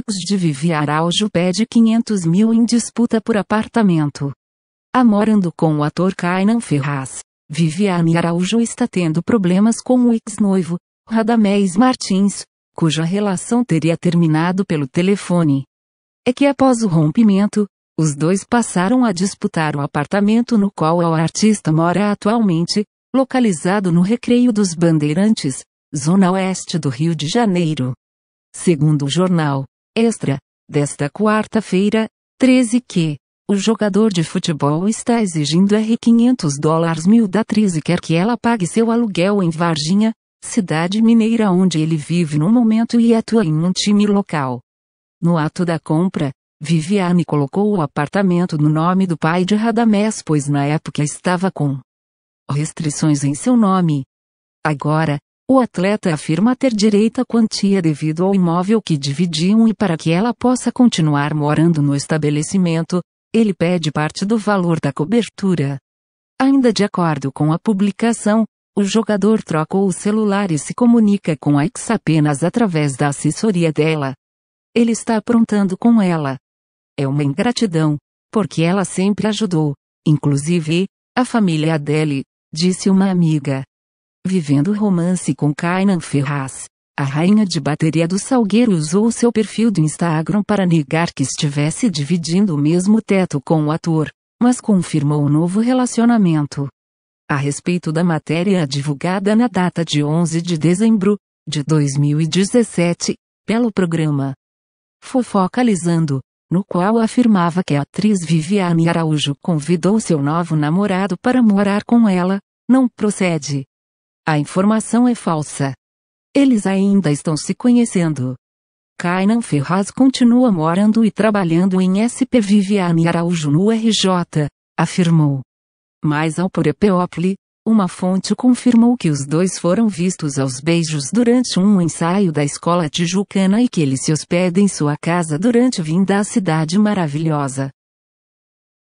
tópicos de Vivi Araújo pede 500 mil em disputa por apartamento. Amorando com o ator Kainan Ferraz, Viviane Araújo está tendo problemas com o ex-noivo, Radamés Martins, cuja relação teria terminado pelo telefone. É que após o rompimento, os dois passaram a disputar o apartamento no qual o artista mora atualmente, localizado no Recreio dos Bandeirantes, zona oeste do Rio de Janeiro. Segundo o jornal, extra, desta quarta-feira, 13 que, o jogador de futebol está exigindo R dólares mil da atriz e quer que ela pague seu aluguel em Varginha, cidade mineira onde ele vive no momento e atua em um time local. No ato da compra, Viviane colocou o apartamento no nome do pai de Radamés pois na época estava com restrições em seu nome. Agora, o atleta afirma ter direito à quantia devido ao imóvel que dividiam e para que ela possa continuar morando no estabelecimento, ele pede parte do valor da cobertura. Ainda de acordo com a publicação, o jogador trocou o celular e se comunica com a ex apenas através da assessoria dela. Ele está aprontando com ela. É uma ingratidão, porque ela sempre ajudou, inclusive, a família Adele, disse uma amiga vivendo romance com Kainan Ferraz. A rainha de bateria do Salgueiro usou seu perfil do Instagram para negar que estivesse dividindo o mesmo teto com o ator, mas confirmou o novo relacionamento. A respeito da matéria divulgada na data de 11 de dezembro de 2017, pelo programa Fofocalizando, no qual afirmava que a atriz Viviane Araújo convidou seu novo namorado para morar com ela, não procede. A informação é falsa. Eles ainda estão se conhecendo. Kainan Ferraz continua morando e trabalhando em SP Viviane Araújo no RJ, afirmou. Mas ao Purepeopli, uma fonte confirmou que os dois foram vistos aos beijos durante um ensaio da escola tijucana e que ele se hospeda em sua casa durante vinda à cidade maravilhosa.